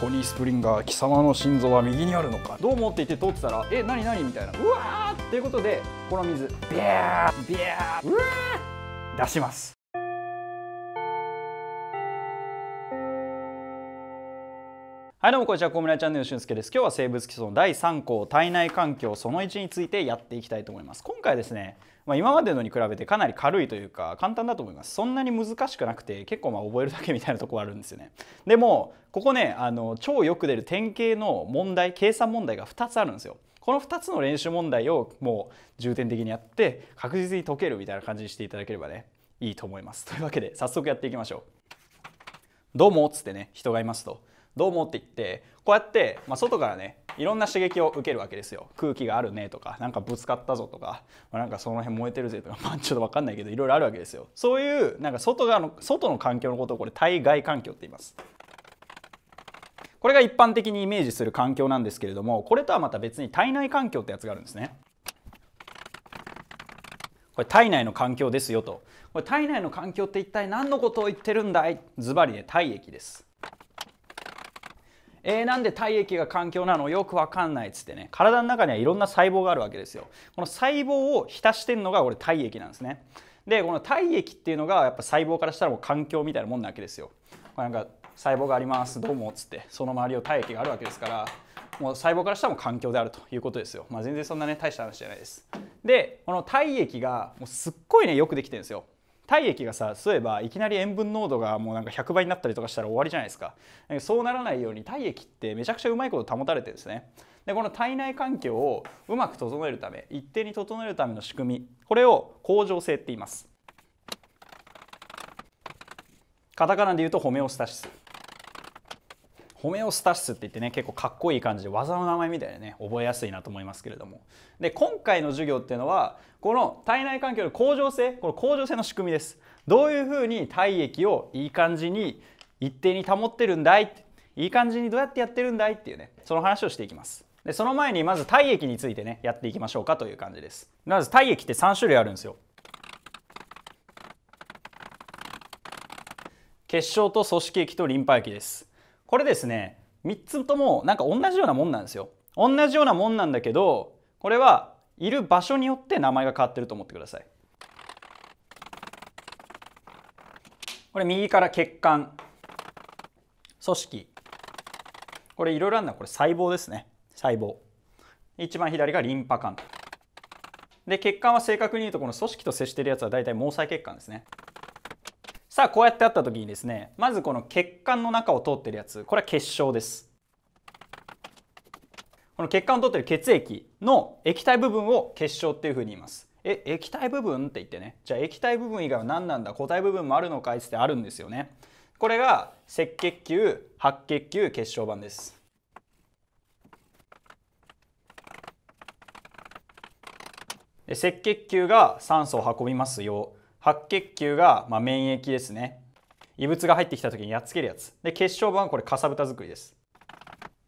コニー・スプリンガー貴様の心臓は右にあるのかどう思っていて通ってたらえ何何みたいなうわーっていうことでこの水ビャービャーうわー出しますはいどうもこんにちは、小村チャンネル俊介です。今日は生物基礎の第3項体内環境その1についてやっていきたいと思います。今回ですね、まあ、今までのに比べてかなり軽いというか簡単だと思いますそんなに難しくなくて結構まあ覚えるだけみたいなとこあるんですよねでもここねあの超よく出る典型の問題計算問題が2つあるんですよこの2つの練習問題をもう重点的にやって確実に解けるみたいな感じにしていただければねいいと思いますというわけで早速やっていきましょうどうもっつってね人がいますとどうもって言ってこうやって、まあ、外からねいろんな刺激を受けるわけですよ空気があるねとかなんかぶつかったぞとか、まあ、なんかその辺燃えてるぜとか、まあ、ちょっと分かんないけどいろいろあるわけですよそういうなんか外側の外の環境のことをこれ対外環境って言いますこれが一般的にイメージする環境なんですけれどもこれとはまた別に体内環境ってやつがあるんですねこれ体内の環境ですよとこれ体内の環境って一体何のことを言ってるんだいズバリね体液ですえー、なんで体液が環境なのよくわかんないっつってね体の中にはいろんな細胞があるわけですよこの細胞を浸してるのがこれ体液なんですねでこの体液っていうのがやっぱ細胞からしたらもう環境みたいなもんなわけですよこれなんか細胞がありますどうもっつってその周りを体液があるわけですからもう細胞からしたらもう環境であるということですよ、まあ、全然そんなね大した話じゃないですでこの体液がもうすっごいねよくできてるんですよ体液がさそういえばいきなり塩分濃度がもうなんか100倍になったりとかしたら終わりじゃないですかそうならないように体液ってめちゃくちゃうまいこと保たれてるんですねでこの体内環境をうまく整えるため一定に整えるための仕組みこれを恒常性って言いますカタカナで言うとホメオスタシスホメオスタシスって言ってね結構かっこいい感じで技の名前みたいなね覚えやすいなと思いますけれどもで今回の授業っていうのはこの体内環境の恒常性この恒常性の仕組みですどういうふうに体液をいい感じに一定に保ってるんだいいい感じにどうやってやってるんだいっていうねその話をしていきますでその前にまず体液についてねやっていきましょうかという感じですまず体液って3種類あるんですよ結晶と組織液とリンパ液ですこれですね3つともなんか同じようなもんなんですよ。同じようなもんなんだけどこれはいる場所によって名前が変わってると思ってください。これ右から血管組織これいろいろあるのはこれ細胞ですね細胞一番左がリンパ管で血管は正確に言うとこの組織と接しているやつは大体毛細血管ですねさあこうやってあった時にですねまずこの血管の中を通ってるやつこれは結晶ですこの血管を通ってる血液の液体部分を結晶っていうふうに言いますえ液体部分って言ってねじゃあ液体部分以外は何なんだ固体部分もあるのかいってあるんですよねこれが赤血球白血球血小板です赤血球が酸素を運びますよ白血球が、まあ、免疫ですね異物が入ってきた時にやっつけるやつで血小板はこれかさぶた作りです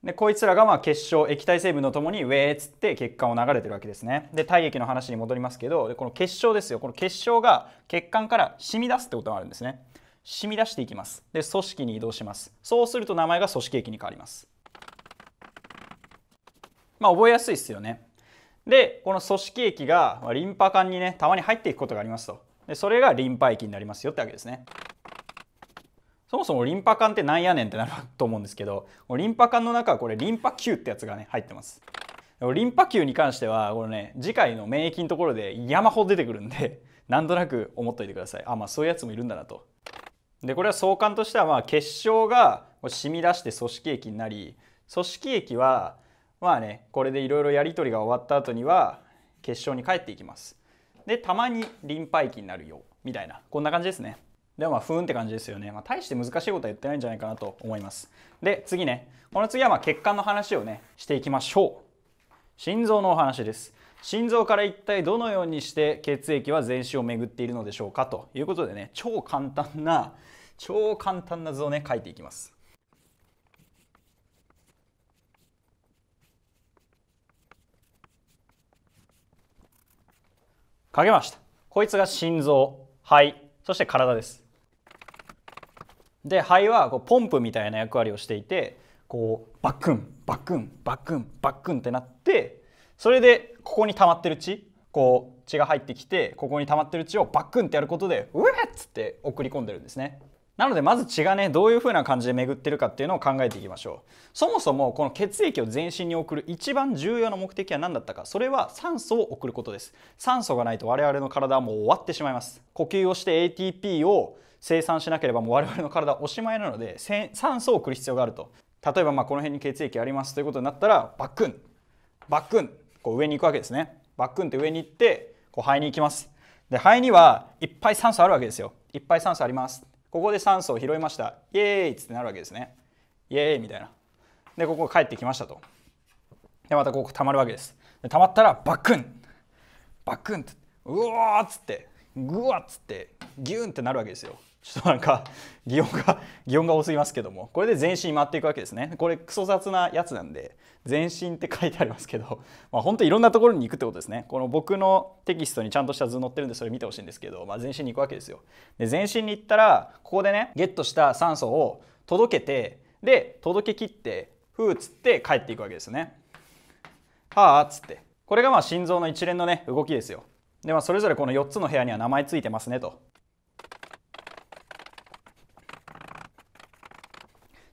でこいつらがまあ結晶液体成分とともにウェーっつって血管を流れてるわけですねで体液の話に戻りますけどでこの結晶ですよこの結晶が血管から染み出すってことがあるんですね染み出していきますで組織に移動しますそうすると名前が組織液に変わりますまあ覚えやすいですよねでこの組織液がリンパ管にねたまに入っていくことがありますとでそれがリンパ液になりますよってわけですね。そもそもリンパ管ってなんやねんってなると思うんですけどリンパ管の中はこれリンパ球ってやつがね入ってます。リンパ球に関してはこれね次回の免疫のところで山ほど出てくるんでなんとなく思っといてくださいあまあそういうやつもいるんだなとでこれは相関としてはまあ結晶が染み出して組織液になり組織液はまあねこれでいろいろやり取りが終わった後には結晶に帰っていきますでたまにリンパ液になるよみたいなこんな感じですねでもまあふーんって感じですよね、まあ、大して難しいことは言ってないんじゃないかなと思いますで次ねこの次はま血管の話をねしていきましょう心臓のお話です心臓から一体どのようにして血液は全身を巡っているのでしょうかということでね超簡単な超簡単な図をね書いていきますかけましたこいつが心臓肺そして体ですで肺はこうポンプみたいな役割をしていてこうバックンバックンバックンバックンってなってそれでここに溜まってる血こう血が入ってきてここに溜まってる血をバックンってやることでうえっつって送り込んでるんですねなのでまず血がねどういう風な感じで巡ってるかっていうのを考えていきましょうそもそもこの血液を全身に送る一番重要な目的は何だったかそれは酸素を送ることです酸素がないと我々の体はもう終わってしまいます呼吸をして ATP を生産しなければもう我々の体はおしまいなので酸素を送る必要があると例えばまあこの辺に血液ありますということになったらバックンバックンこう上に行くわけですねバックンって上に行ってこう肺に行きますで肺にはいっぱい酸素あるわけですよいっぱい酸素ありますここで酸素を拾いましたイエーイってなるわけですねイエーイみたいなでここ帰ってきましたとでまたここ溜まるわけですで溜まったらバックンバックンってうわっつってぐわっつってギュンってなるわけですよちょっとなんか擬音が 擬音が多すぎますけどもこれで全身回っていくわけですねこれクソ雑なやつなんで全身って書いてありますけど、まあ、本当いろんなところに行くってことですねこの僕のテキストにちゃんとした図載ってるんでそれ見てほしいんですけど、まあ、全身に行くわけですよで全身に行ったらここでねゲットした酸素を届けてで届けきってふーっつって帰っていくわけですねはあっつってこれがまあ心臓の一連のね動きですよでまあそれぞれこの4つの部屋には名前ついてますねと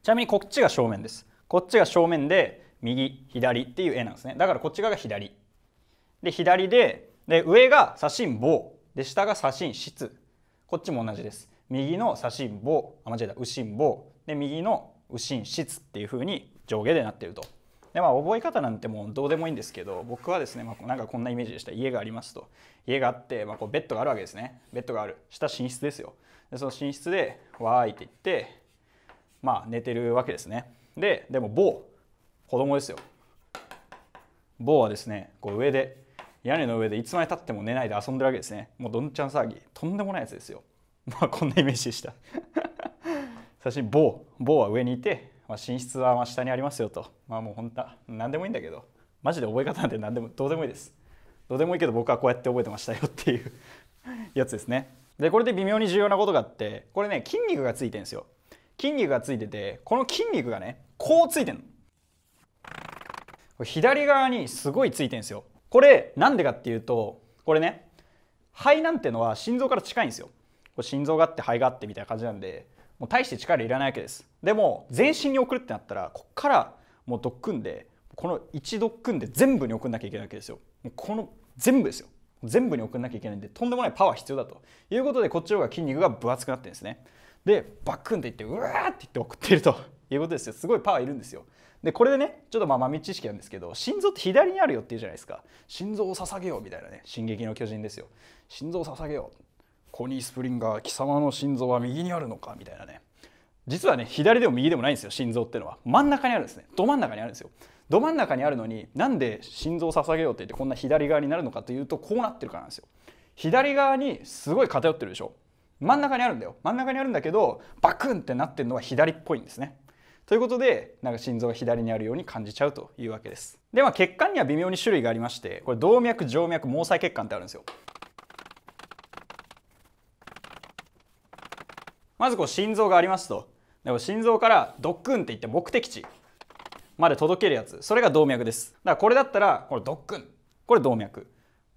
ちなみにこっちが正面です。こっちが正面で右左っていう絵なんですね。だからこっち側が左。で左でで上が左心棒で下が左心室。こっちも同じです。右の左心棒あ間違えた右心棒で右の右心室っていうふうに上下でなってると。でまあ、覚え方なんてもうどうでもいいんですけど僕はですね、まあ、なんかこんなイメージでした家がありますと家があって、まあ、こうベッドがあるわけですねベッドがある下寝室ですよでその寝室で「わーい」って言ってまあ、寝てるわけですね。で、でも某、子供ですよ。某はですね、こう上で、屋根の上でいつまでたっても寝ないで遊んでるわけですね。もうどんちゃん騒ぎ、とんでもないやつですよ。まあ、こんなイメージでした。最 初に某、某は上にいて、まあ、寝室はま下にありますよと。まあもう本当なんでもいいんだけど、マジで覚え方なんて何でも、どうでもいいです。どうでもいいけど僕はこうやって覚えてましたよっていうやつですね。で、これで微妙に重要なことがあって、これね、筋肉がついてるんですよ。筋肉がついててこの筋肉がねこうついてんの左側にすごいついてんですよこれなんでかっていうとこれね肺なんてのは心臓から近いんですよこれ心臓があって肺があってみたいな感じなんでもう大して力いらないわけですでも全身に送るってなったらこっからもうドックンでこの1ドックンで全部に送んなきゃいけないわけですよこの全部ですよ全部に送んなきゃいけないんでとんでもないパワー必要だということでこっちの方が筋肉が分厚くなってるんですねでバックンって言ってうわーって言って送っていると いうことですよすごいパワーいるんですよでこれでねちょっとまあ豆知識なんですけど心臓って左にあるよって言うじゃないですか心臓を捧げようみたいなね「進撃の巨人」ですよ心臓を捧げようコニー・スプリンガー貴様の心臓は右にあるのかみたいなね実はね左でも右でもないんですよ心臓ってのは真ん中にあるんですねど真ん中にあるんですよど真ん中にあるのになんで心臓を捧げようって言ってこんな左側になるのかというとこうなってるからなんですよ左側にすごい偏ってるでしょ真ん中にあるんだよ真ん中にあるんだけどバクンってなってるのは左っぽいんですねということでなんか心臓が左にあるように感じちゃうというわけですでは血管には微妙に種類がありましてこれ動脈静脈毛細血管ってあるんですよまずこう心臓がありますとでも心臓からドックンっていって目的地まで届けるやつそれが動脈ですだからこれだったらこれドックンこれ動脈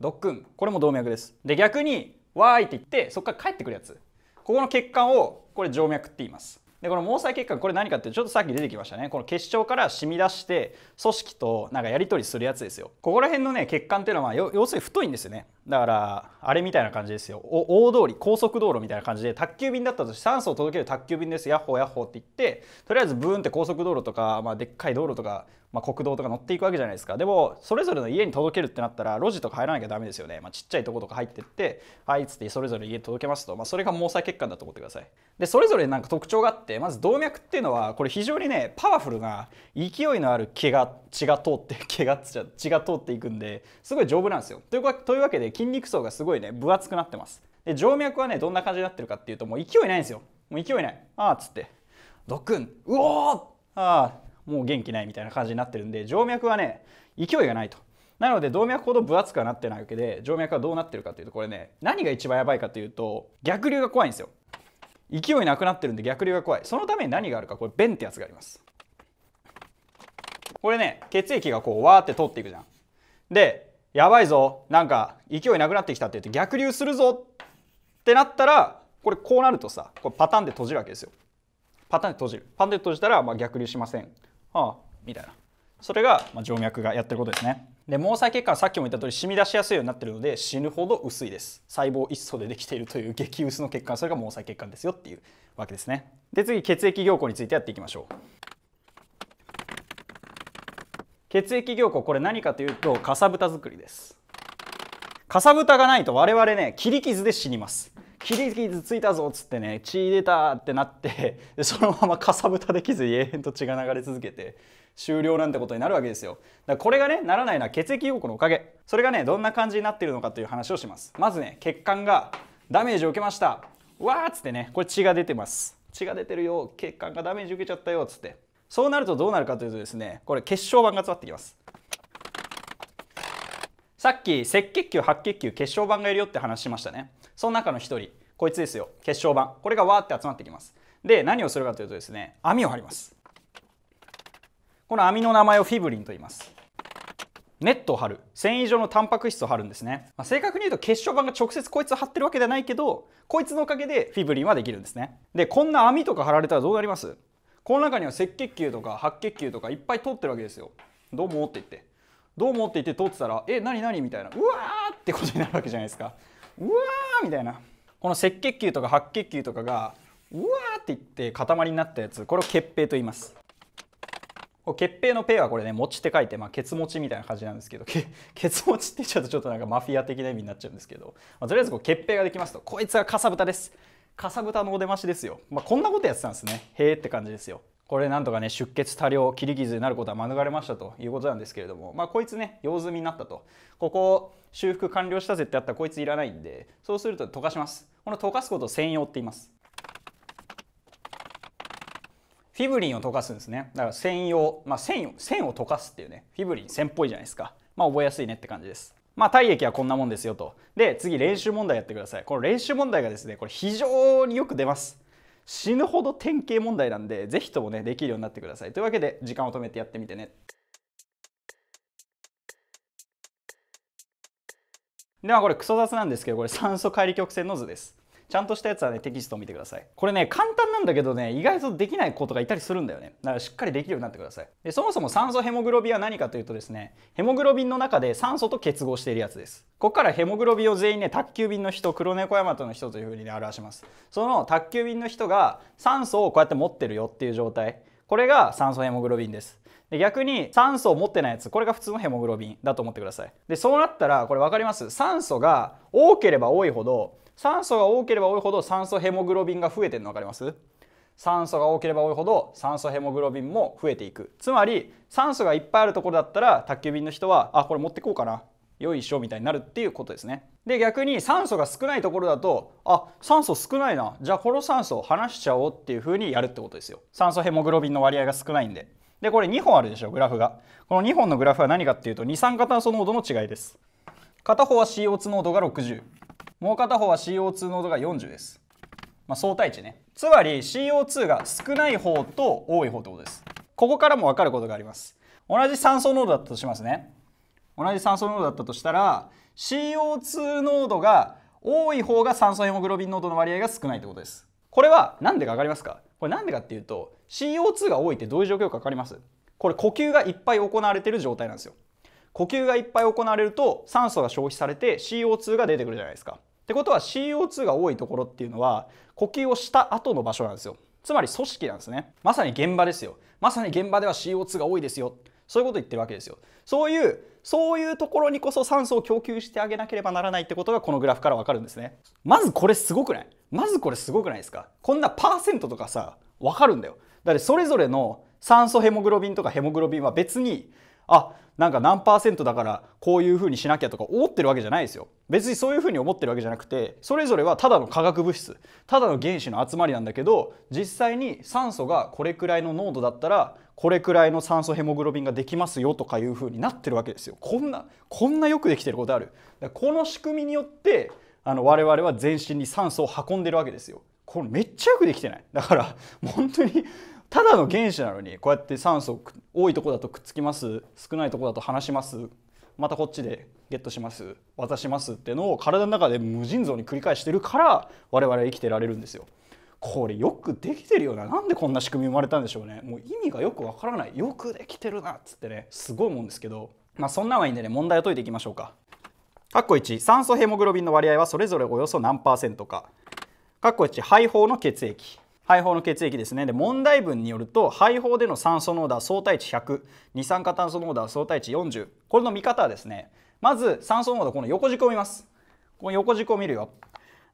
ドックンこれも動脈ですで逆にわーいって言ってそこから帰ってくるやつここの血管をこれ静脈って言いますでこの毛細血管これ何かってちょっとさっき出てきましたねこの結晶から染み出して組織となんかやり取りするやつですよここら辺のね血管っていうのは要するに太いんですよねだからあれみたいな感じですよ大通り高速道路みたいな感じで宅急便だったとして酸素を届ける宅急便ですヤッホーヤッホーって言ってとりあえずブーンって高速道路とか、まあ、でっかい道路とか、まあ、国道とか乗っていくわけじゃないですかでもそれぞれの家に届けるってなったら路地とか入らなきゃダメですよね、まあ、ちっちゃいとことか入ってってはいっつってそれぞれ家に届けますと、まあ、それが毛細血管だと思ってくださいでそれぞれなんか特徴があってまず動脈っていうのはこれ非常にねパワフルな勢いのある毛が血が通って 毛が血が通っていくんですごい丈夫なんですよというわけで筋肉層がすごいね分厚くなってますで静脈はねどんな感じになってるかっていうともう勢いないんですよもう勢いないああっつってドックンうおーああもう元気ないみたいな感じになってるんで静脈はね勢いがないとなので動脈ほど分厚くはなってないわけで静脈はどうなってるかっていうとこれね何が一番やばいかというと逆流が怖いんですよ勢いなくなってるんで逆流が怖いそのために何があるかこれ弁ってやつがありますこれね血液がこうわーって通っていくじゃんでやばいぞなんか勢いなくなってきたって言って逆流するぞってなったらこれこうなるとさこれパターンで閉じるわけですよパターンで閉じるパターンで閉じたらまあ逆流しませんはあみたいなそれがま静脈がやってることですねで毛細血管さっきも言った通り染み出しやすいようになってるので死ぬほど薄いです細胞一層でできているという激薄の血管それが毛細血管ですよっていうわけですねで次血液凝固についてやっていきましょう血液凝固これ何かというとかさぶた作りですかさぶたがないと我々ね切り傷で死にます切り傷ついたぞっつってね血出たってなってでそのままかさぶたできず永遠と血が流れ続けて終了なんてことになるわけですよだからこれがねならないのは血液凝固のおかげそれがねどんな感じになっているのかという話をしますまずね血管がダメージを受けましたわーっつってねこれ血が出てます血が出てるよ血管がダメージ受けちゃったよっつってそうなるとどうなるかというとですねこれ結晶板が集まってきますさっき赤血球白血球結晶板がいるよって話しましたねその中の一人こいつですよ結晶板これがわーって集まってきますで何をするかというとですね網を張りますこの網の名前をフィブリンと言いますネットを張る繊維状のタンパク質を張るんですね、まあ、正確に言うと結晶板が直接こいつを張ってるわけではないけどこいつのおかげでフィブリンはできるんですねでこんな網とか張られたらどうなりますこの中には赤血球とか白血球とかいっぱい通ってるわけですよどうもって言ってどうもって言って通ってたらえ何何みたいなうわーってことになるわけじゃないですかうわーみたいなこの赤血球とか白血球とかがうわーって言って塊になったやつこれを血平と言います血平のペイはこれね餅って書いて、まあ、ケツ持ちみたいな感じなんですけどケツ持ちって言っちゃうとちょっとなんかマフィア的な意味になっちゃうんですけど、まあ、とりあえずこう血平ができますとこいつがかさぶたですかさぶたのお出ましですよ。まあ、こんなことやってたんですね。へえって感じですよ。これなんとかね出血多量切り傷になることは免れましたということなんですけれどもまあこいつね用済みになったとここ修復完了したぜってあったらこいついらないんでそうすると溶かしますこの溶かすことを専用って言いますフィブリンを溶かすんですねだから専用まあ線を線を溶かすっていうねフィブリン線っぽいじゃないですかまあ覚えやすいねって感じですまあ、体液はこんなもんですよと。で、次、練習問題やってください。この練習問題がですね、これ非常によく出ます。死ぬほど典型問題なんで、ぜひともね、できるようになってください。というわけで、時間を止めてやってみてね。では、これクソ雑なんですけど、これ酸素解離曲線の図です。ちゃんとしたやつはね、テキストを見てください。これね、簡単なんだけどね、意外とできないことがいたりするんだよね。だからしっかりできるようになってください。でそもそも酸素ヘモグロビンは何かというとですね、ヘモグロビンの中で酸素と結合しているやつです。ここからヘモグロビンを全員ね、宅急便の人、黒猫ヤマトの人というふうにね、表します。その宅急便の人が酸素をこうやって持ってるよっていう状態。これが酸素ヘモグロビンです。で逆に酸素を持ってないやつこれが普通のヘモグロビンだと思ってくださいでそうなったらこれ分かります酸素が多ければ多いほど酸素が多ければ多いほど酸素ヘモグロビンが増えてるの分かります酸素が多ければ多いほど酸素ヘモグロビンも増えていくつまり酸素がいっぱいあるところだったら宅急便の人はあこれ持ってこうかなよいしょみたいになるっていうことですねで逆に酸素が少ないところだとあ酸素少ないなじゃあこの酸素を離しちゃおうっていう風にやるってことですよ酸素ヘモグロビンの割合が少ないんででこれ2本あるでしょグラフがこの2本のグラフは何かっていうと二酸化炭素濃度の違いです片方は CO2 濃度が60もう片方は CO2 濃度が40です、まあ、相対値ねつまり CO2 が少ない方と多い方ってことですここからも分かることがあります同じ酸素濃度だったとしますね同じ酸素濃度だったとしたら CO2 濃度が多い方が酸素ヘモグロビン濃度の割合が少ないってことですこれは何でか分かりますかこれ何でかっていうと CO2 が多いってどういう状況か分かりますこれ呼吸がいっぱい行われてる状態なんですよ呼吸がいっぱい行われると酸素が消費されて CO2 が出てくるじゃないですかってことは CO2 が多いところっていうのは呼吸をした後の場所なんですよつまり組織なんですねまさに現場ですよまさに現場では CO2 が多いですよそういうこと言ってるわけですよそういうそういうところにこそ酸素を供給してあげなければならないってことがこのグラフからわかるんですねまずこれすごくないまずこれすごくないですかこんなパーセントとかさわかるんだよだってそれぞれの酸素ヘモグロビンとかヘモグロビンは別にあなんか何パーセントだからこういうふうにしなきゃとか思ってるわけじゃないですよ別にそういうふうに思ってるわけじゃなくてそれぞれはただの化学物質ただの原子の集まりなんだけど実際に酸素がこれくらいの濃度だったらこれくらいの酸素ヘモグロビンができますよとかいうふうになってるわけですよこんなこんなよくできてることあるこの仕組みによってあの我々は全身に酸素を運んでるわけですよこれめっちゃよくできてないだから本当にただの原子なのにこうやって酸素多いとこだとくっつきます少ないとこだと離しますまたこっちでゲットします渡しますってのを体の中で無尽蔵に繰り返してるから我々は生きてられるんですよ。これよくできてるよななんでこんな仕組み生まれたんでしょうねもう意味がよくわからないよくできてるなっつってねすごいもんですけどまあそんなはいいんでね問題を解いていきましょうか。かっこ1酸素ヘモグロビンの割合はそれぞれおよそ何パーセントか。かっこ1肺胞の血液。肺胞の血液ですねで問題文によると肺胞での酸素濃度は相対値100二酸化炭素濃度は相対値40これの見方はですねまず酸素濃度この横軸を見ますこの横軸を見るよ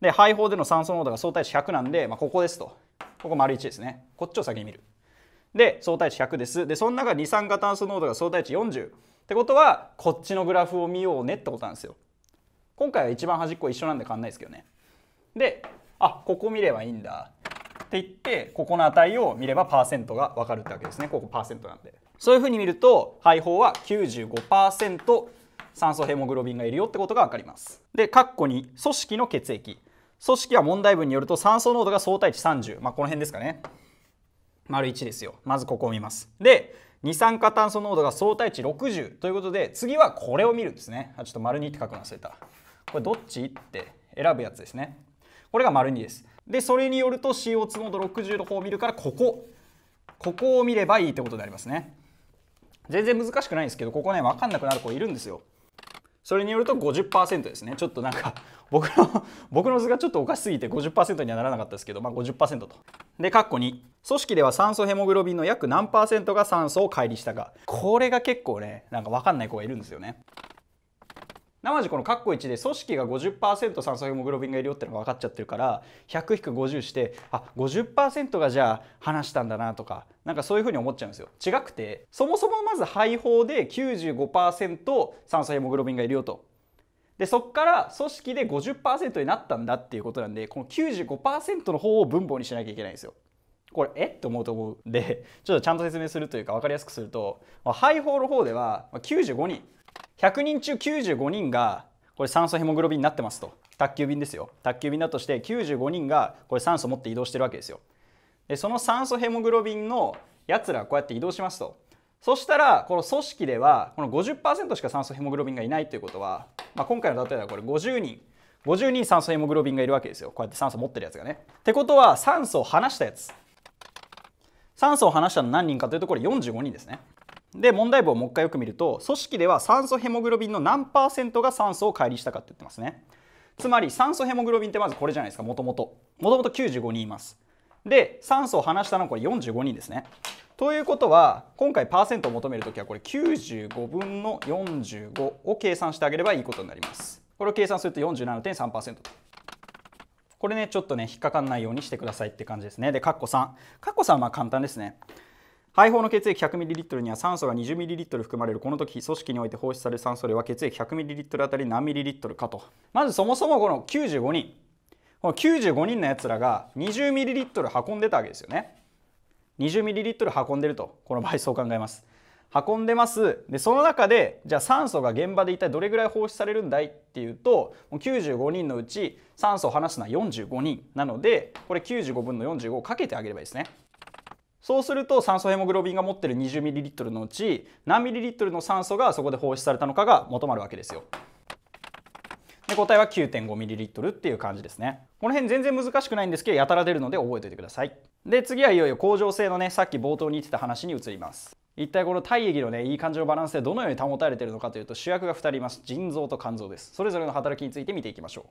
で肺胞での酸素濃度が相対値100なんで、まあ、ここですとここ丸1ですねこっちを先に見るで相対値100ですでその中二酸化炭素濃度が相対値40ってことはこっちのグラフを見ようねってことなんですよ今回は一番端っこ一緒なんで変わんないですけどねであここ見ればいいんだって言ってここの値を見ればパーセントが分かるってわけですねここパーセントなんでそういうふうに見ると肺胞は95%酸素ヘモグロビンがいるよってことが分かりますで括弧に組織の血液組織は問題文によると酸素濃度が相対値30まあこの辺ですかね丸1ですよまずここを見ますで二酸化炭素濃度が相対値60ということで次はこれを見るんですねあちょっと丸2って書くの忘れたこれどっちって選ぶやつですねこれが丸2ですでそれによると CO2 濃度60の方を見るからここここを見ればいいってことになりますね全然難しくないんですけどここね分かんなくなる子いるんですよそれによると50%ですねちょっとなんか 僕の僕の図がちょっとおかしすぎて50%にはならなかったですけどまあ50%とでカッコ2組織では酸素ヘモグロビンの約何パーセントが酸素を乖離したかこれが結構ねなんか分かんない子がいるんですよねなまじこのカッコ1で組織が50%酸素ヘモグロビンがいるよってのが分かっちゃってるから100-50してあ50%がじゃあ話したんだなとかなんかそういうふうに思っちゃうんですよ違くてそもそもまず肺胞で95%酸素ヘモグロビンがいるよとでそっから組織で50%になったんだっていうことなんでこの95%の方を分母にしなきゃいけないんですよこれえっと思うと思うんでちょっとちゃんと説明するというか分かりやすくすると肺胞の方では95人100人中95人がこれ酸素ヘモグロビンになってますと宅急便ですよ宅急便だとして95人がこれ酸素持って移動してるわけですよでその酸素ヘモグロビンのやつらこうやって移動しますとそしたらこの組織ではこの50%しか酸素ヘモグロビンがいないということは、まあ、今回の例えばこれ50人50人酸素ヘモグロビンがいるわけですよこうやって酸素持ってるやつがねってことは酸素を離したやつ酸素を離したの何人かというとこれ45人ですねで問題文をもう一回よく見ると組織では酸素ヘモグロビンの何パーセントが酸素を乖離したかって言ってますねつまり酸素ヘモグロビンってまずこれじゃないですかもともともともと95人いますで酸素を離したのはこれ45人ですねということは今回パーセントを求める時はこれ95分の45を計算してあげればいいことになりますこれを計算すると47.3%とこれねちょっとね引っかかんないようにしてくださいって感じですねでカッコ3カッコ3はまあ簡単ですね肺胞の血液 100ml には酸素が 20ml 含まれるこの時組織において放出される酸素量は血液 100ml あたり何 ml かとまずそもそもこの95人この95人のやつらが 20ml 運んでたわけですよね 20ml 運んでるとこの場合そう考えます運んでますでその中でじゃあ酸素が現場で一体どれぐらい放出されるんだいっていうともう95人のうち酸素を放すのは45人なのでこれ95分の45をかけてあげればいいですね。そうすると酸素ヘモグロビンが持ってる 20ml のうち何 ml の酸素がそこで放出されたのかが求まるわけですよ。で答えは 9.5ml っていう感じですね。この辺全然難しくないんですけどやたら出るので覚えておいてください。で次はいよいよ恒常性のねさっき冒頭に言ってた話に移ります。一体この体液のねいい感じのバランスでどのように保たれているのかというと主役が2人います腎臓と肝臓です。それぞれの働きについて見ていきましょう。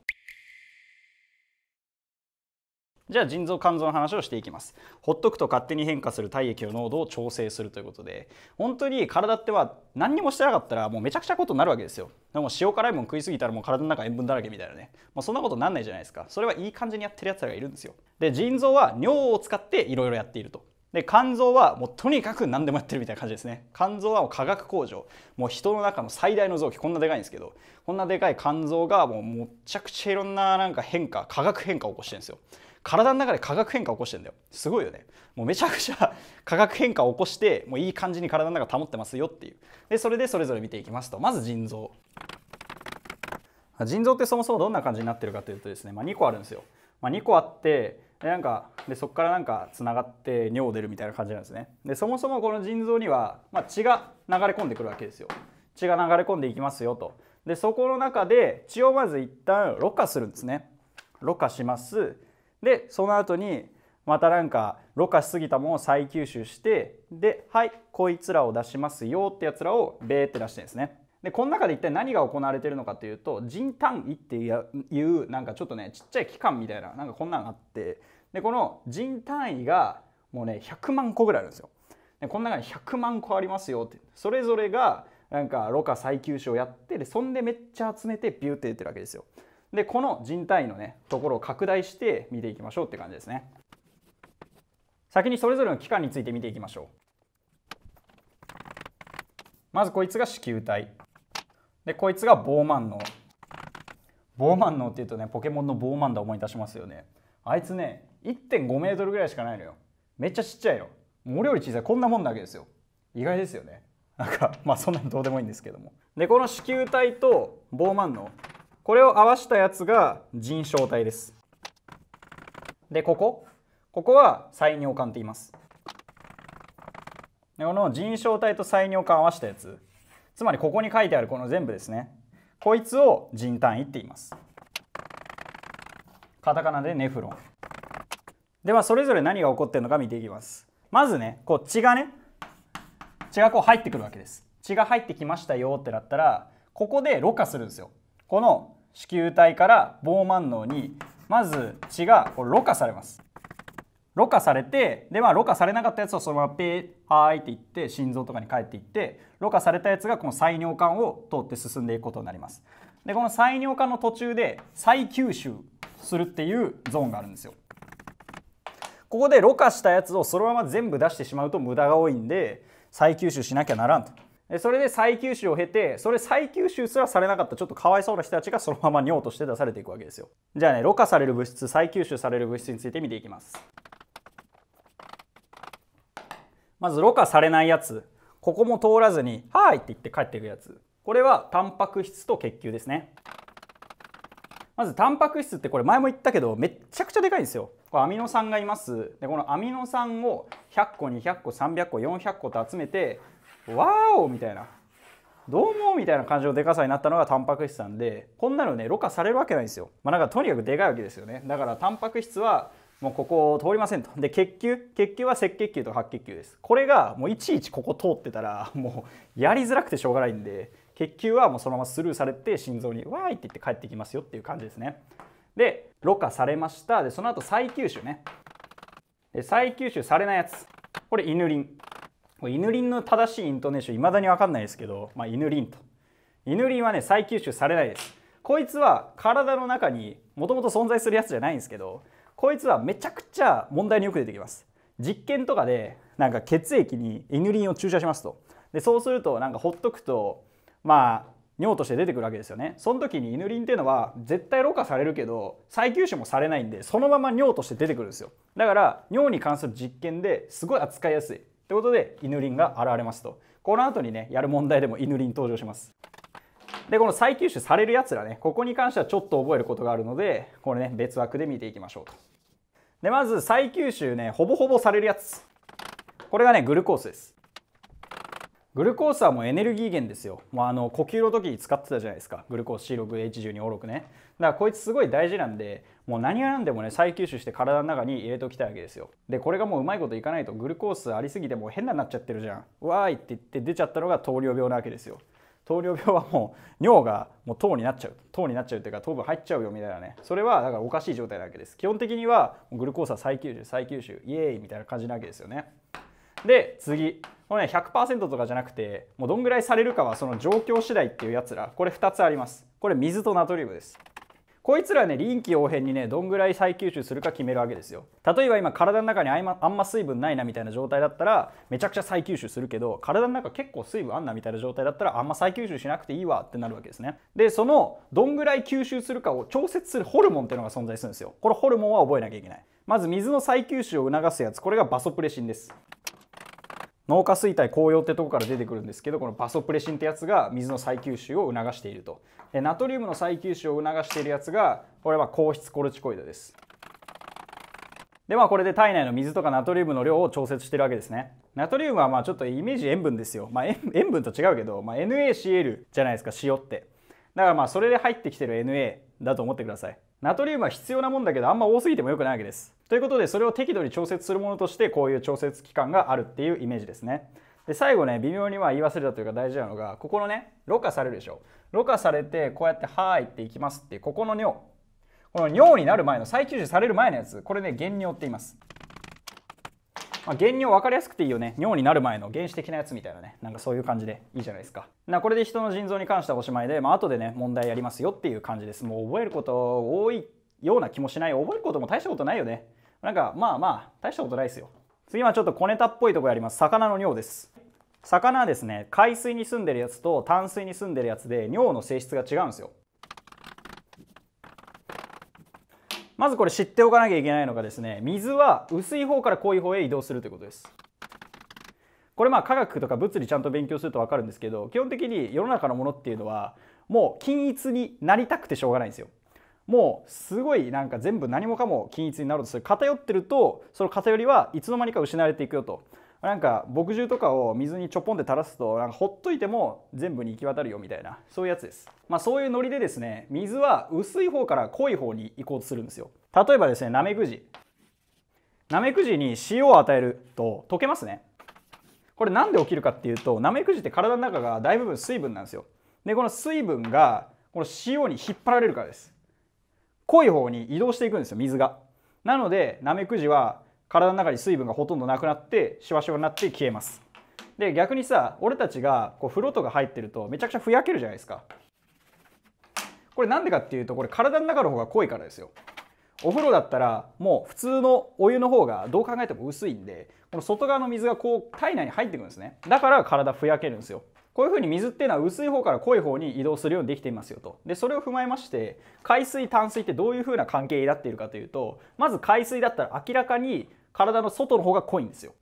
じゃあ腎臓肝臓の話をしていきますほっとくと勝手に変化する体液の濃度を調整するということで本当に体っては何にもしてなかったらもうめちゃくちゃことになるわけですよでも塩辛いもん食いすぎたらもう体の中塩分だらけみたいなね、まあ、そんなことなんないじゃないですかそれはいい感じにやってるやつらがいるんですよで腎臓は尿を使っていろいろやっているとで肝臓はもうとにかく何でもやってるみたいな感じですね肝臓はもう化学工場もう人の中の最大の臓器こんなでかいんですけどこんなでかい肝臓がもうむちゃくちゃいろんななんか変化化学変化を起こしてるんですよ体の中で化学変化起こしてんだよすごいよねもうめちゃくちゃ化学変化を起こしてもういい感じに体の中保ってますよっていうでそれでそれぞれ見ていきますとまず腎臓腎臓ってそもそもどんな感じになってるかというとですね、まあ、2個あるんですよ、まあ、2個あってでなんかでそこからなんかつながって尿出るみたいな感じなんですねでそもそもこの腎臓には、まあ、血が流れ込んでくるわけですよ血が流れ込んでいきますよとでそこの中で血をまず一旦ろ過するんですねろ過しますでその後にまたなんかろ過しすぎたものを再吸収してではいこいつらを出しますよってやつらをベーって出してるんですね。でこの中で一体何が行われてるのかというと人単位っていうなんかちょっとねちっちゃい期間みたいななんかこんなのがあってでこの人単位がもうね100万個ぐらいあるんですよ。でこの中に100万個ありますよってそれぞれがなんかろ過再吸収をやってでそんでめっちゃ集めてビューって出てるわけですよ。でこの人体のねところを拡大して見ていきましょうって感じですね先にそれぞれの器官について見ていきましょうまずこいつが子宮体でこいつが膨慢脳膨慢脳っていうとねポケモンの膨慢だ思い出しますよねあいつね1.5メートルぐらいしかないのよめっちゃちっちゃいよ俺より小さいこんなもんだけですよ意外ですよねなんかまあそんなのどうでもいいんですけどもでこの子宮体と膨慢脳これを合わしたやつが腎小体ですでここここは細尿管って言いますこの腎小体と細尿管合わしたやつつまりここに書いてあるこの全部ですねこいつを腎単位って言いますカタカナでネフロンではそれぞれ何が起こってるのか見ていきますまずねこう血がね血がこう入ってくるわけです血が入ってきましたよってなったらここでろ過するんですよこの子宮体から膨満脳にまず血がこれろ過されますろ過されてでまあろ過されなかったやつをそのままペーはいっていって心臓とかに帰っていってろ過されたやつがこの再尿管を通って進んでいくことになりますでこの再尿管の途中で再吸収するっていうゾーンがあるんですよここでろ過したやつをそのまま全部出してしまうと無駄が多いんで再吸収しなきゃならんとそれで再吸収を経て、それ再吸収すらされなかったちょっとかわいそうな人たちがそのまま尿として出されていくわけですよ。じゃあね、ろ過される物質、再吸収される物質について見ていきます。まず、ろ過されないやつ。ここも通らずに、はいって言って帰っていくやつ。これは、タンパク質と血球ですね。まず、タンパク質ってこれ前も言ったけど、めっちゃくちゃでかいんですよ。これアミノ酸がいます。で、このアミノ酸を100個、200個、300個、400個と集めて、わーおみたいなどうもみたいな感じのでかさになったのがタンパク質なんでこんなのねろ過されるわけないんですよまあなんかとにかくでかいわけですよねだからタンパク質はもうここを通りませんとで血球血球は赤血球と白血球ですこれがもういちいちここ通ってたらもうやりづらくてしょうがないんで血球はもうそのままスルーされて心臓に「わーい!」って言って帰ってきますよっていう感じですねでろ過されましたでその後再吸収ねで再吸収されないやつこれイヌリンイヌリンの正しいイントネーションいまだに分かんないですけど、まあ、イヌリンとイヌリンはね再吸収されないですこいつは体の中にもともと存在するやつじゃないんですけどこいつはめちゃくちゃ問題によく出てきます実験とかでなんか血液にイヌリンを注射しますとでそうするとなんかほっとくとまあ尿として出てくるわけですよねその時にイヌリンっていうのは絶対ろ過されるけど再吸収もされないんでそのまま尿として出てくるんですよだから尿に関する実験ですごい扱いやすいということで、イヌリンが現れますと。この後にね、やる問題でもイヌリン登場します。で、この再吸収されるやつらね、ここに関してはちょっと覚えることがあるので、これね、別枠で見ていきましょうと。で、まず再吸収ね、ほぼほぼされるやつ。これがね、グルコースです。グルコースはもうエネルギー源ですよもうあの呼吸の時に使ってたじゃないですかグルコース C6H12O6 ねだからこいつすごい大事なんでもう何が何でもね再吸収して体の中に入れておきたいわけですよでこれがもううまいこといかないとグルコースありすぎてもう変なになっちゃってるじゃんわーいって言って出ちゃったのが糖尿病なわけですよ糖尿病はもう尿がもう糖になっちゃう糖になっちゃうっていうか糖分入っちゃうよみたいなねそれはだからおかしい状態なわけです基本的にはグルコースは再吸収再吸収イエーイみたいな感じなわけですよねで次これね100%とかじゃなくてもうどんぐらいされるかはその状況次第っていうやつらこれ2つありますこれ水とナトリウムですこいつらね臨機応変にねどんぐらい再吸収するか決めるわけですよ例えば今体の中にあまあんま水分ないなみたいな状態だったらめちゃくちゃ再吸収するけど体の中結構水分あんなみたいな状態だったらあんま再吸収しなくていいわってなるわけですねでそのどんぐらい吸収するかを調節するホルモンっていうのが存在するんですよこれホルモンは覚えなきゃいけないまず水の再吸収を促すやつこれがバソプレシンです脳下垂体紅葉ってとこから出てくるんですけどこのバソプレシンってやつが水の再吸収を促しているとでナトリウムの再吸収を促しているやつがこれは硬質コルチコイドですでまあこれで体内の水とかナトリウムの量を調節してるわけですねナトリウムはまあちょっとイメージ塩分ですよ、まあ、塩分と違うけど、まあ、NaCl じゃないですか塩ってだからまあそれで入ってきてる Na だと思ってくださいナトリウムは必要なもんだけどあんま多すぎても良くないわけです。ということでそれを適度に調節するものとしてこういう調節器官があるっていうイメージですね。で最後ね微妙には言い忘れたというか大事なのがここのねろ過されるでしょ。ろ過されてこうやって「はい」っていきますってここの尿この尿になる前の再吸収される前のやつこれね原尿って言います。まあ、原尿分かりやすくていいよね尿になる前の原始的なやつみたいなねなんかそういう感じでいいじゃないですかなこれで人の腎臓に関してはおしまいで、まあ後でね問題やりますよっていう感じですもう覚えること多いような気もしない覚えることも大したことないよねなんかまあまあ大したことないですよ次はちょっと小ネタっぽいとこやります魚の尿です魚はですね海水に住んでるやつと淡水に住んでるやつで尿の性質が違うんですよまずこれ知っておかなきゃいけないのがですね水は薄い方から濃い方へ移動するということですこれまあ科学とか物理ちゃんと勉強すると分かるんですけど基本的に世の中のものっていうのはもう均一になりたくてしょうがないんですよもうすごいなんか全部何もかも均一になろうとする偏ってるとその偏りはいつの間にか失われていくよとなんか墨汁とかを水にちょぽんで垂らすとなんかほっといても全部に行き渡るよみたいなそういうやつです、まあ、そういうノリでですね水は薄い方から濃い方に行こうとするんですよ例えばですねナメクジナメクジに塩を与えると溶けますねこれ何で起きるかっていうとナメクジって体の中が大部分水分なんですよでこの水分がこの塩に引っ張られるからです濃い方に移動していくんですよ水がなのでナメクジは体の中に水分がほとんどなくなってシワシワになって消えますで逆にさ俺たちがこう風呂とか入ってるとめちゃくちゃふやけるじゃないですかこれなんでかっていうとこれ体の中の方が濃いからですよお風呂だったらもう普通のお湯の方がどう考えても薄いんでこの外側の水がこう体内に入ってくるんですねだから体ふやけるんですよこういうふうに水っていうのは薄い方から濃い方に移動するようにできていますよとでそれを踏まえまして海水淡水ってどういうふうな関係になっているかというとまず海水だったら明らかに体の外の方が濃いんですよ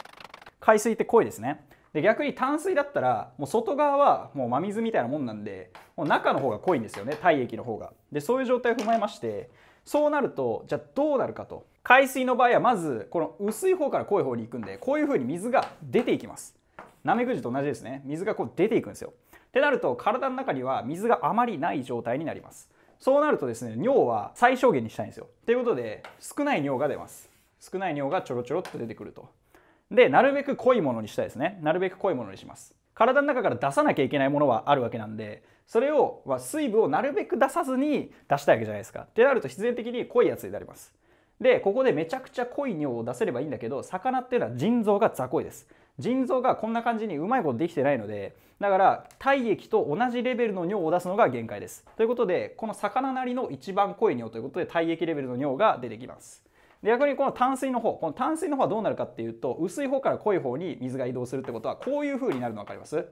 海水って濃いですねで逆に淡水だったらもう外側はもう真水みたいなもんなんでもう中の方が濃いんですよね体液の方がでそういう状態を踏まえましてそうなるとじゃあどうなるかと海水の場合はまずこの薄い方から濃い方に行くんでこういう風に水が出ていきますナメクジと同じですね水がこう出ていくんですよってなると体の中には水があまりない状態になりますそうなるとですね尿は最小限にしたいんですよということで少ない尿が出ます少ない尿がちょろちょろっと出てくると。で、なるべく濃いものにしたいですね。なるべく濃いものにします。体の中から出さなきゃいけないものはあるわけなんで、それを、ま水分をなるべく出さずに出したいわけじゃないですか。ってなると必然的に濃いやつになります。で、ここでめちゃくちゃ濃い尿を出せればいいんだけど、魚っていうのは腎臓が雑魚いです。腎臓がこんな感じにうまいことできてないのでだから体液と同じレベルの尿を出すのが限界ですということでこの魚なりの一番濃い尿ということで体液レベルの尿が出てきますで逆にこの淡水の方この淡水の方はどうなるかっていうと薄い方から濃い方に水が移動するってことはこういう風になるの分かります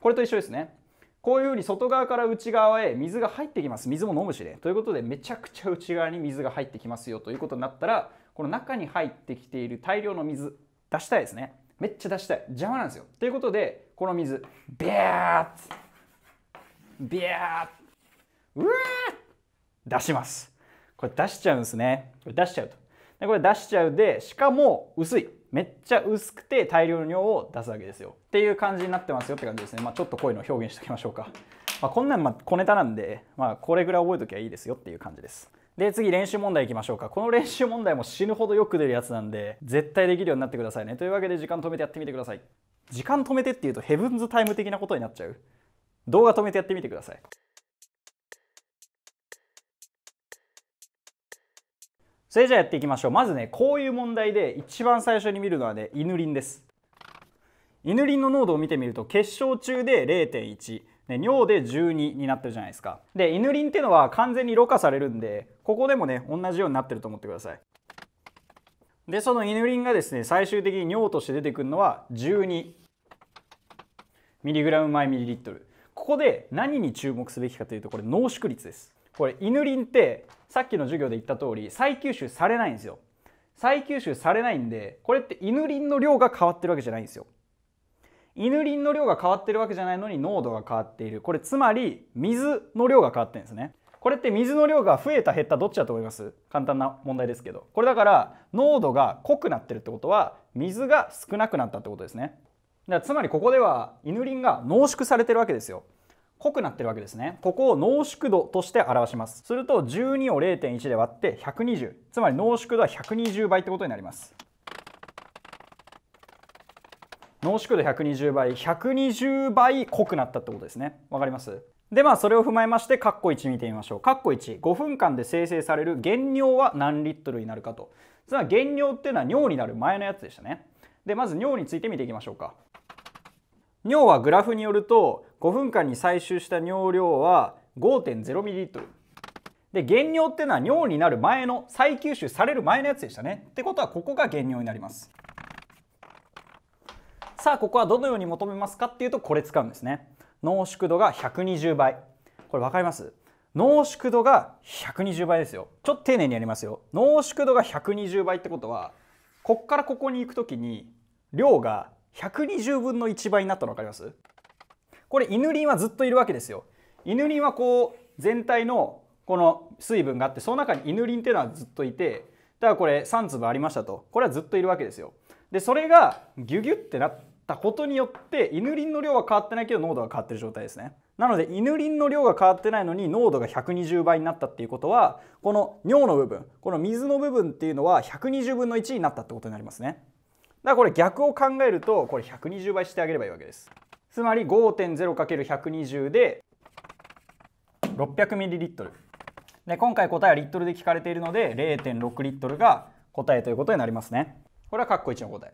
これと一緒ですねこういう風に外側から内側へ水が入ってきます水も飲むしねということでめちゃくちゃ内側に水が入ってきますよということになったらこの中に入ってきている大量の水出したいですねめっちゃ出したい邪魔なんですよということでこの水ビャーッビャーッうわー出しますこれ出しちゃうんですねこれ出しちゃうとでこれ出しちゃうでしかも薄いめっちゃ薄くて大量の尿を出すわけですよっていう感じになってますよって感じですね、まあ、ちょっとこういうのを表現しておきましょうか、まあ、こんなんま小ネタなんで、まあ、これぐらい覚えときゃいいですよっていう感じですで次練習問題いきましょうかこの練習問題も死ぬほどよく出るやつなんで絶対できるようになってくださいねというわけで時間止めてやってみてください時間止めてっていうとヘブンズタイム的なことになっちゃう動画止めてやってみてくださいそれじゃあやっていきましょう。まずね、こういう問題で一番最初に見るのはね、イヌリンです。イヌリンの濃度を見てみると、結晶中で0.1。ね、尿で12になってるじゃないですか。で、イヌリンってのは完全にろ過されるんで、ここでもね、同じようになってると思ってください。で、そのイヌリンがですね、最終的に尿として出てくるのは12 mg m ミリリットル。ここで何に注目すべきかというと、これ濃縮率です。これイヌリンってさっきの授業で言った通り再吸収されないんですよ再吸収されないんでこれってイヌリンの量が変わってるわけじゃないんですよイヌリンの量が変わってるわけじゃないのに濃度が変わっているこれつまり水の量が変わってるんですねこれって水の量が増えた減ったどっちだと思います簡単な問題ですけどこれだから濃度が濃くなってるってことは水が少なくなったってことですねだからつまりここではイヌリンが濃縮されてるわけですよ濃くなってるわけですねここを濃縮度として表しますすると12を0.1で割って120つまり濃縮度は120倍ってことになります濃縮度120倍120倍濃くなったってことですねわかりますでまあそれを踏まえましてカッコ1見てみましょうカッコ15分間で生成される原尿は何リットルになるかとつまり原尿っていうのは尿になる前のやつでしたねでまず尿について見ていきましょうか尿はグラフによると5分間に採取した尿量は 5.0ml で減尿っていうのは尿になる前の再吸収される前のやつでしたねってことはここが減尿になりますさあここはどのように求めますかっていうとこれ使うんですね濃縮度が120倍これ分かります濃縮度が120倍ですよちょっと丁寧にやりますよ濃縮度が120倍ってことはこっからここに行く時に量が120分の1倍になったの分かりますこれ犬リンはずっといるわけですよ。犬リンはこう全体のこの水分があってその中に犬リンっていうのはずっといてだからこれ3粒ありましたとこれはずっといるわけですよ。でそれがギュギュってなったことによってイヌリンの量は変わってないけど濃度が変わってる状態ですね。なのでイヌリンの量が変わってないのに濃度が120倍になったっていうことはこの尿の部分この水の部分っていうのは120分の1になったってことになりますね。だからこれ逆を考えるとこれ120倍してあげればいいわけです。つまり 5.0×120 で 600ml で今回答えはリットルで聞かれているので0.6リットルが答えということになりますねこれはカッコ1の答え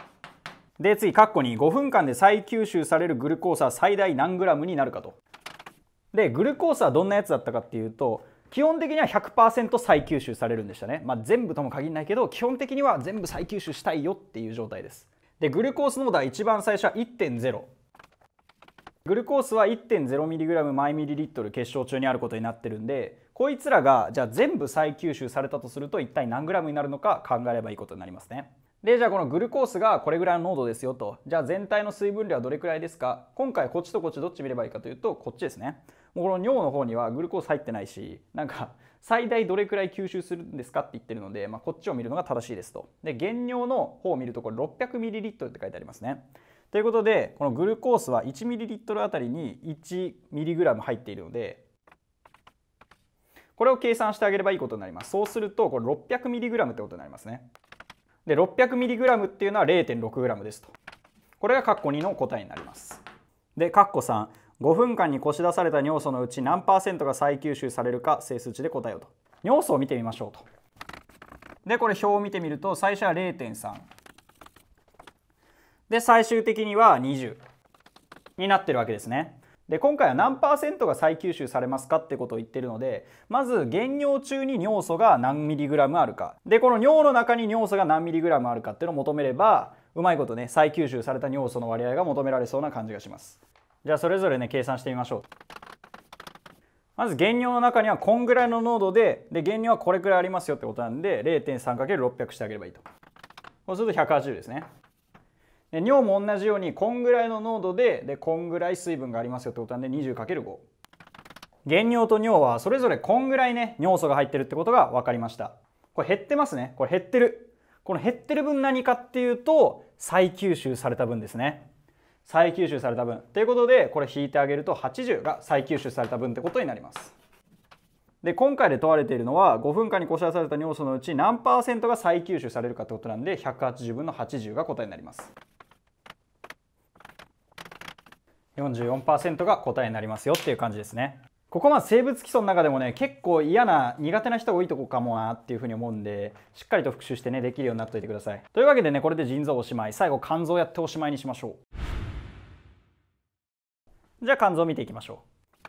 で次カッコ25分間で再吸収されるグルコースは最大何グラムになるかとでグルコースはどんなやつだったかっていうと基本的には100%再吸収されるんでしたね、まあ、全部とも限らないけど基本的には全部再吸収したいよっていう状態ですでグルコースの濃度は一番最初は1.0グルコースは 1.0mg 毎ミリリットル結晶中にあることになってるんでこいつらがじゃあ全部再吸収されたとすると一体何 g になるのか考えればいいことになりますね。でじゃあこのグルコースがこれぐらいの濃度ですよとじゃあ全体の水分量はどれくらいですか今回こっちとこっちどっち見ればいいかというとこっちですねもうこの尿の方にはグルコース入ってないしなんか最大どれくらい吸収するんですかって言ってるので、まあ、こっちを見るのが正しいですとで原尿の方を見るとこれ 600ml って書いてありますねということでこのグルコースは 1ml あたりに 1mg 入っているのでこれを計算してあげればいいことになりますそうするとこれ 600mg ってことになりますねで 600mg っていうのは 0.6g ですとこれが括弧2の答えになりますで括弧35分間にこし出された尿素のうち何パーセントが再吸収されるか整数値で答えようと尿素を見てみましょうとでこれ表を見てみると最初は0.3で最終的には20になってるわけですね。で今回は何パーセントが再吸収されますかってことを言ってるのでまず原尿中に尿素が何ミリグラムあるかでこの尿の中に尿素が何ミリグラムあるかっていうのを求めればうまいことね再吸収された尿素の割合が求められそうな感じがしますじゃあそれぞれね計算してみましょうまず原尿の中にはこんぐらいの濃度でで原尿はこれくらいありますよってことなんで 0.3×600 してあげればいいとそうすると180ですね尿も同じようにこんぐらいの濃度ででこんぐらい水分がありますよってことなんで 20×5 原尿と尿はそれぞれこんぐらいね尿素が入ってるってことが分かりましたこれ減ってますねこれ減ってるこの減ってる分何かっていうと再吸収された分ですね再吸収された分ということでこれ引いてあげると80が再吸収された分ってことになりますで今回で問われているのは5分間にこし射された尿素のうち何パーセントが再吸収されるかってことなんで180分の80が答えになります44%が答えになりますよっていう感じですねここは生物基礎の中でもね結構嫌な苦手な人多いとこかもなっていうふうに思うんでしっかりと復習してねできるようになっておいてくださいというわけでねこれで腎臓おしまい最後肝臓やっておしまいにしましょうじゃあ肝臓見ていきましょう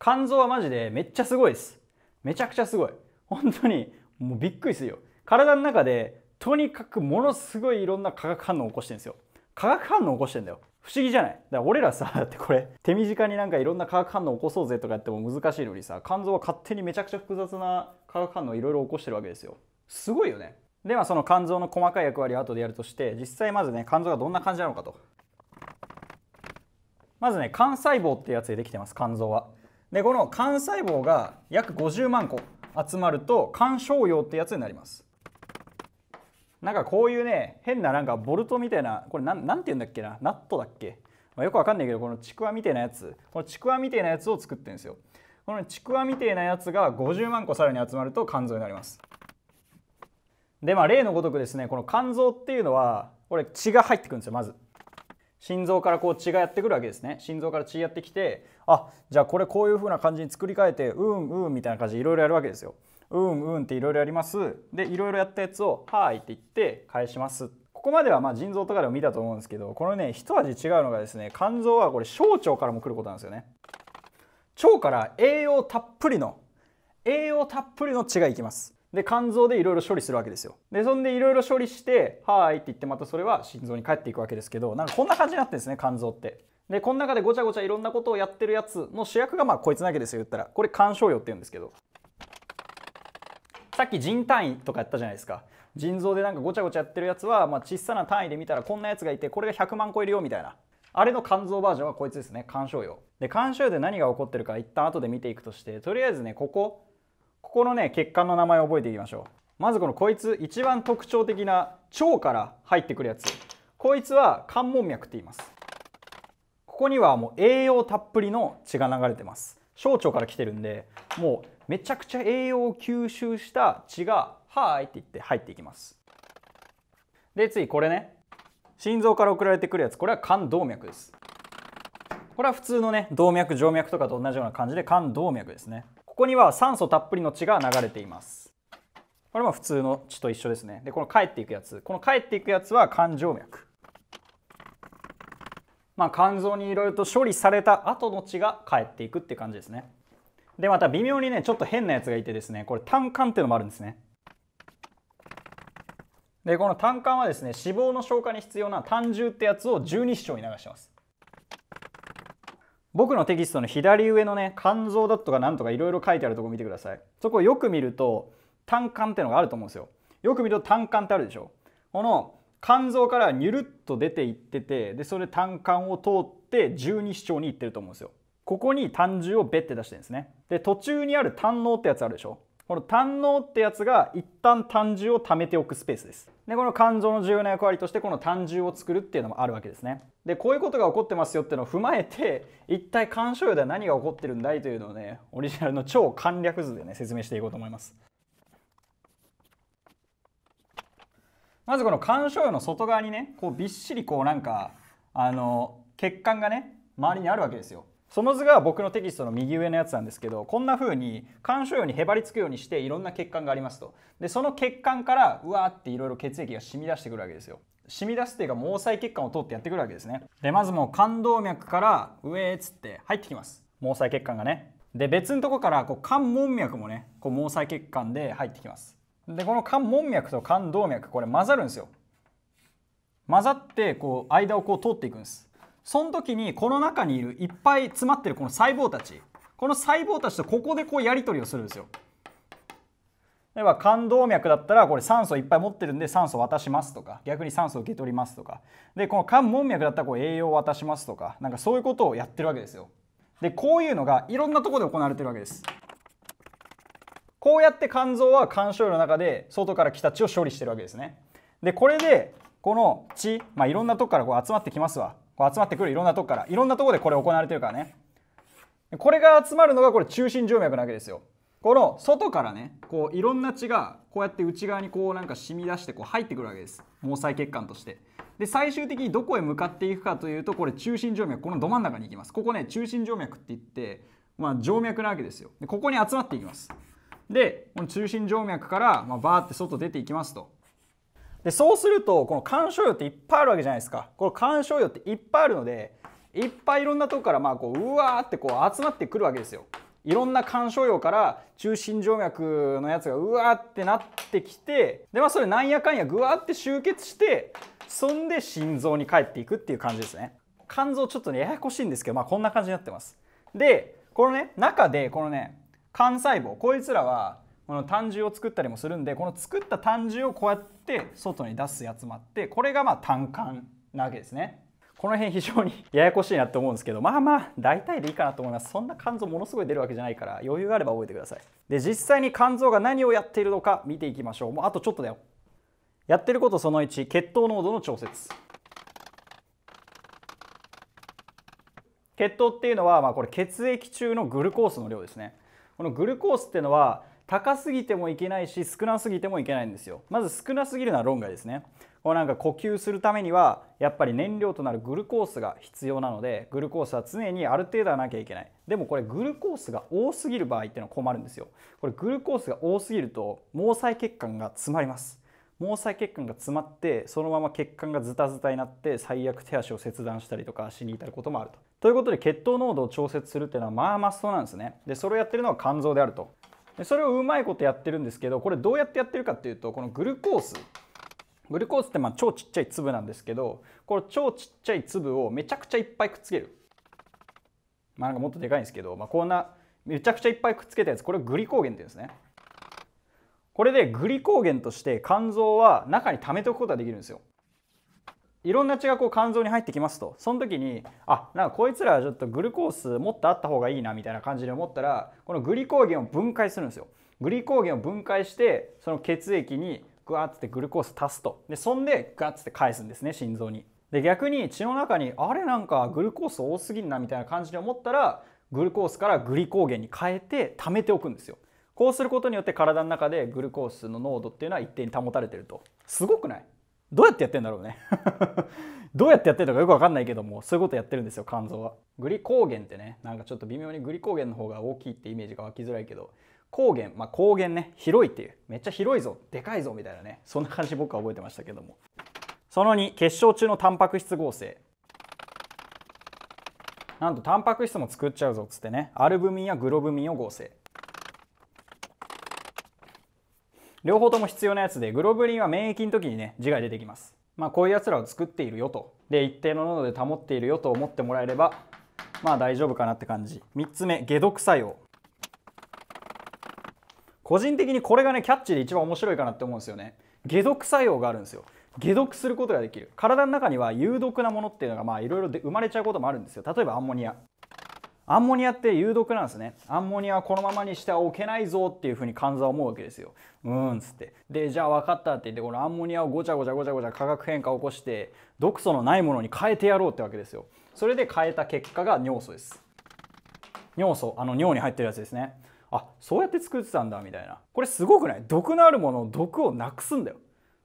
肝臓はマジでめっちゃすごいですめちゃくちゃすごい本当にもうびっくりするよ体の中でとにかくものすごいいろんな化学反応を起こしてるんですよ化学反応を起こしてんだよ不思議じゃないだから俺らさ だってこれ手短になんかいろんな化学反応起こそうぜとかやっても難しいのにさ肝臓は勝手にめちゃくちゃ複雑な化学反応いろいろ起こしてるわけですよすごいよねではその肝臓の細かい役割を後でやるとして実際まずね肝臓がどんな感じなのかとまずね肝細胞ってやつでできてます肝臓はでこの肝細胞が約50万個集まると肝小葉ってやつになりますなんかこういうね変ななんかボルトみたいなこれ何て言うんだっけなナットだっけ、まあ、よくわかんないけどこのちくわみたいなやつこのちくわみたいなやつを作ってるんですよこのちくわみたいなやつが50万個さらに集まると肝臓になりますでまあ例のごとくですねこの肝臓っていうのはこれ血が入ってくるんですよまず心臓からこう血がやってくるわけですね心臓から血やってきてあじゃあこれこういう風な感じに作り変えてうんうんみたいな感じでいろいろやるわけですようんうんっていろいろやりますでいろいろやったやつをはいって言って返しますここまではまあ腎臓とかでも見たと思うんですけどこのね一味違うのがですね肝臓はこれ小腸からも来ることなんですよね腸から栄養たっぷりの栄養たっぷりの血がいきますで肝臓でいろいろ処理するわけですよでそんでいろいろ処理して「はい」って言ってまたそれは心臓に帰っていくわけですけどなんかこんな感じになってるんですね肝臓ってでこの中でごちゃごちゃいろんなことをやってるやつの主役がまあこいつなわけですよ言ったらこれ肝症用って言うんですけどさっき人単位とかやったじゃないですか腎臓でなんかごちゃごちゃやってるやつは、まあ、小さな単位で見たらこんなやつがいてこれが100万超えるよみたいなあれの肝臓バージョンはこいつですね肝症用で肝症用で何が起こってるか一旦後で見ていくとしてとりあえずねここここのね血管の名前を覚えていきましょうまずこのこいつ一番特徴的な腸から入ってくるやつこいつは肝門脈って言いますここにはもう栄養たっぷりの血が流れてます小腸から来てるんでもうめちゃくちゃ栄養を吸収した血が「はい」って言って入っていきますで次これね心臓から送られてくるやつこれは冠動脈ですこれは普通のね動脈静脈とかと同じような感じで冠動脈ですねここには酸素たっぷりの血が流れていますこれも普通の血と一緒ですねでこの帰っていくやつこの帰っていくやつは冠静脈まあ肝臓にいろいろと処理された後の血が返っていくって感じですねでまた微妙にねちょっと変なやつがいてですねこれ単管っていうのもあるんですねでこの単管はですね脂肪の消化に必要な単重ってやつを十二指腸に流します僕のテキストの左上のね肝臓だとかなんとかいろいろ書いてあるとこ見てくださいそこをよく見ると単管ってのがあると思うんですよよく見ると単管ってあるでしょこの肝臓からニュルッと出ていっててでそれ単管を通って十二指腸に行ってると思うんですよここに単重をベッて出してるんですね。で、途中にある胆能ってやつあるでしょこの胆能ってやつが一旦胆汁を貯めておくスペースです。で、この肝臓の重要な役割としてこの胆汁を作るっていうのもあるわけですね。で、こういうことが起こってますよっていうのを踏まえて、一体肝臓有では何が起こってるんだいというのをね、オリジナルの超簡略図でね、説明していこうと思います。まずこの肝臓有の外側にね、こうびっしりこうなんか、あの、血管がね、周りにあるわけですよ。その図が僕のテキストの右上のやつなんですけどこんな風に干渉用にへばりつくようにしていろんな血管がありますとでその血管からうわーっていろいろ血液が染み出してくるわけですよ染み出すっていうか毛細血管を通ってやってくるわけですねでまずもう冠動脈から上っつって入ってきます毛細血管がねで別のとこからこう肝門脈もねこう毛細血管で入ってきますでこの肝門脈と冠動脈これ混ざるんですよ混ざってこう間をこう通っていくんですその時にこの中にいるいっぱい詰まってるこの細胞たちこの細胞たちとここでこうやり取りをするんですよ。例えば冠動脈だったらこれ酸素いっぱい持ってるんで酸素渡しますとか逆に酸素受け取りますとかでこの冠門脈だったらこう栄養渡しますとかなんかそういうことをやってるわけですよ。でこういうのがいろんなとこで行われてるわけです。こうやって肝臓は肝症の中で外から来た血を処理してるわけですね。でこれでこの血、まあ、いろんなとこからこう集まってきますわ。集まってくるいろんなとこからいろんなとこでこれ行われてるからねこれが集まるのがこれ中心静脈なわけですよこの外からねこういろんな血がこうやって内側にこうなんか染み出してこう入ってくるわけです毛細血管としてで最終的にどこへ向かっていくかというとこれ中心静脈このど真ん中に行きますここね中心静脈って言って、まあ、静脈なわけですよでここに集まっていきますでこの中心静脈から、まあ、バーって外出ていきますとでそうするとこの肝賞用っていっぱいあるわけじゃないですかこの肝賞用っていっぱいあるのでいっぱいいろんなとこからまあこううわーってこう集まってくるわけですよいろんな肝賞用から中心静脈のやつがうわーってなってきてでまあそれなんやかんやぐわーって集結してそんで心臓に帰っていくっていう感じですね肝臓ちょっとねややこしいんですけどまあこんな感じになってますでこのね中でこのね肝細胞こいつらはこの単汁を作ったりもするんでこの作った単汁をこうやって外に出すやつもあってこれがまあ単管なわけですね。この辺非常に ややこしいなって思うんですけどまあまあ大体でいいかなと思いますそんな肝臓ものすごい出るわけじゃないから余裕があれば覚えてくださいで実際に肝臓が何をやっているのか見ていきましょうもうあとちょっとだよやってることその1血糖濃度の調節血糖っていうのは、まあ、これ血液中のグルコースの量ですねこのグルコースっていうのは高すぎてもいけないし少なすぎてもいけないんですよまず少なすぎるのは論外ですねこうなんか呼吸するためにはやっぱり燃料となるグルコースが必要なのでグルコースは常にある程度はなきゃいけないでもこれグルコースが多すぎる場合っていうのは困るんですよこれグルコースが多すぎると毛細血管が詰まります毛細血管が詰まってそのまま血管がズタズタになって最悪手足を切断したりとか死に至ることもあると。ということで血糖濃度を調節するっていうのはまあマストなんですね。でそれをやってるのは肝臓であると。それをうまいことやってるんですけどこれどうやってやってるかっていうとこのグルコースグルコースってまあ超ちっちゃい粒なんですけどこの超ちっちゃい粒をめちゃくちゃいっぱいくっつけるまあなんかもっとでかいんですけど、まあ、こんなめちゃくちゃいっぱいくっつけたやつこれグリコーゲンって言うんですねこれでグリコーゲンとして肝臓は中に溜めておくことができるんですよいろんな血がこう肝臓に入ってきますとその時にあなんかこいつらはちょっとグルコースもっとあった方がいいなみたいな感じで思ったらこのグリコーゲンを分解するんですよグリコーゲンを分解してその血液にグワッてグルコース足すとでそんでガッて返すんですね心臓にで逆に血の中にあれなんかグルコース多すぎんなみたいな感じで思ったらグルコースからグリコーゲンに変えて貯めておくんですよこうすることによって体の中でグルコースの濃度っていうのは一定に保たれてるとすごくないどうやってやってんだろうね どうやってやってるのかよくわかんないけども、そういうことやってるんですよ、肝臓は。グリコーゲンってね、なんかちょっと微妙にグリコーゲンの方が大きいってイメージが湧きづらいけど、高原、まあ、高原ね、広いっていう、めっちゃ広いぞ、でかいぞみたいなね、そんな感じ僕は覚えてましたけども。その2、結晶中のタンパク質合成。なんとタンパク質も作っちゃうぞっつってね、アルブミンやグロブミンを合成。両方とも必要なやつで、グロブリンは免疫の時にね、字が出てきます。まあ、こういうやつらを作っているよと。で、一定の濃度で保っているよと思ってもらえれば、まあ大丈夫かなって感じ。3つ目、解毒作用。個人的にこれがね、キャッチで一番面白いかなって思うんですよね。解毒作用があるんですよ。解毒することができる体の中には有毒なものっていうのがまあいろいろ生まれちゃうこともあるんですよ例えばアンモニアアンモニアって有毒なんですね。アンモニアはこのままにしては置けないぞっていうふうに患者は思うわけですよ。うーんっつって。で、じゃあ分かったって言って、このアンモニアをごちゃごちゃごちゃごちゃ化学変化を起こして、毒素のないものに変えてやろうってわけですよ。それで変えた結果が尿素です。尿素、あの尿に入ってるやつですね。あ、そうやって作ってたんだみたいな。これすごくない毒のあるものを毒をなくすんだよ。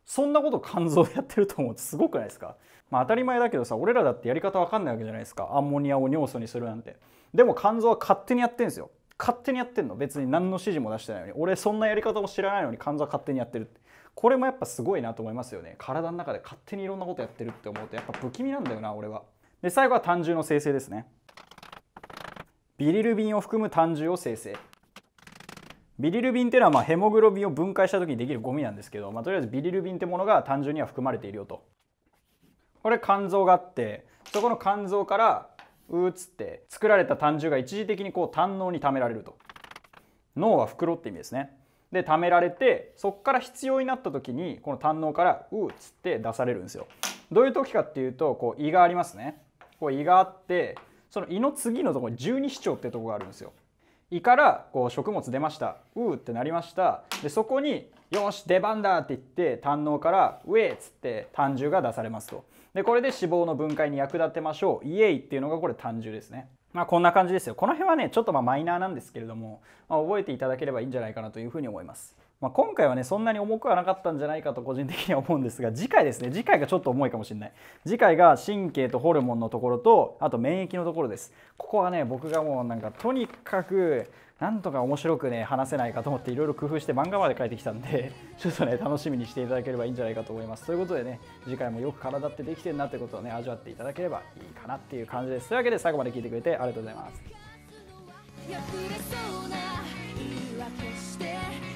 そんなこと肝臓やってると思うとすごくないですかまあ当たり前だけどさ、俺らだってやり方わかんないわけじゃないですか。アンモニアを尿素にするなんて。でも肝臓は勝手にやってんですよ勝手にやってんの別に何の指示も出してないのに俺そんなやり方も知らないのに肝臓は勝手にやってるこれもやっぱすごいなと思いますよね体の中で勝手にいろんなことやってるって思うとやっぱ不気味なんだよな俺はで最後は胆汁の生成ですねビリルビンを含む胆汁を生成ビリルビンっていうのはまヘモグロビンを分解した時にできるゴミなんですけど、まあ、とりあえずビリルビンってものが胆汁には含まれているよとこれ肝臓があってそこの肝臓からうーっつって作られた胆汁が一時的にこう胆のに貯められると脳は袋って意味ですねで貯められてそこから必要になった時にこの胆のからうーっつって出されるんですよどういう時かっていうとこう胃がありますねこう胃があってその胃の次のところに十二指腸ってとこがあるんですよ胃からこう食物出ましたうーってなりましたでそこによし出番だって言って胆のからうえっつって胆汁が出されますとでこれで脂肪の分解に役立てましょうイエイっていうのがこれ単純ですねまあ、こんな感じですよこの辺はねちょっとまマイナーなんですけれども、まあ、覚えていただければいいんじゃないかなというふうに思いますまあ、今回はねそんなに重くはなかったんじゃないかと個人的には思うんですが次回ですね次回がちょっと重いかもしれない次回が神経とホルモンのところとあと免疫のところですここはね僕がもうなんかとにかくなんとか面白くね話せないかと思っていろいろ工夫して漫画まで書いてきたんで ちょっとね楽しみにしていただければいいんじゃないかと思いますということでね次回もよく体ってできてるなってことをね味わっていただければいいかなっていう感じですというわけで最後まで聞いてくれてありがとうございます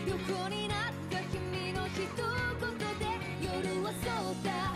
横になった君の一言で夜はそうだ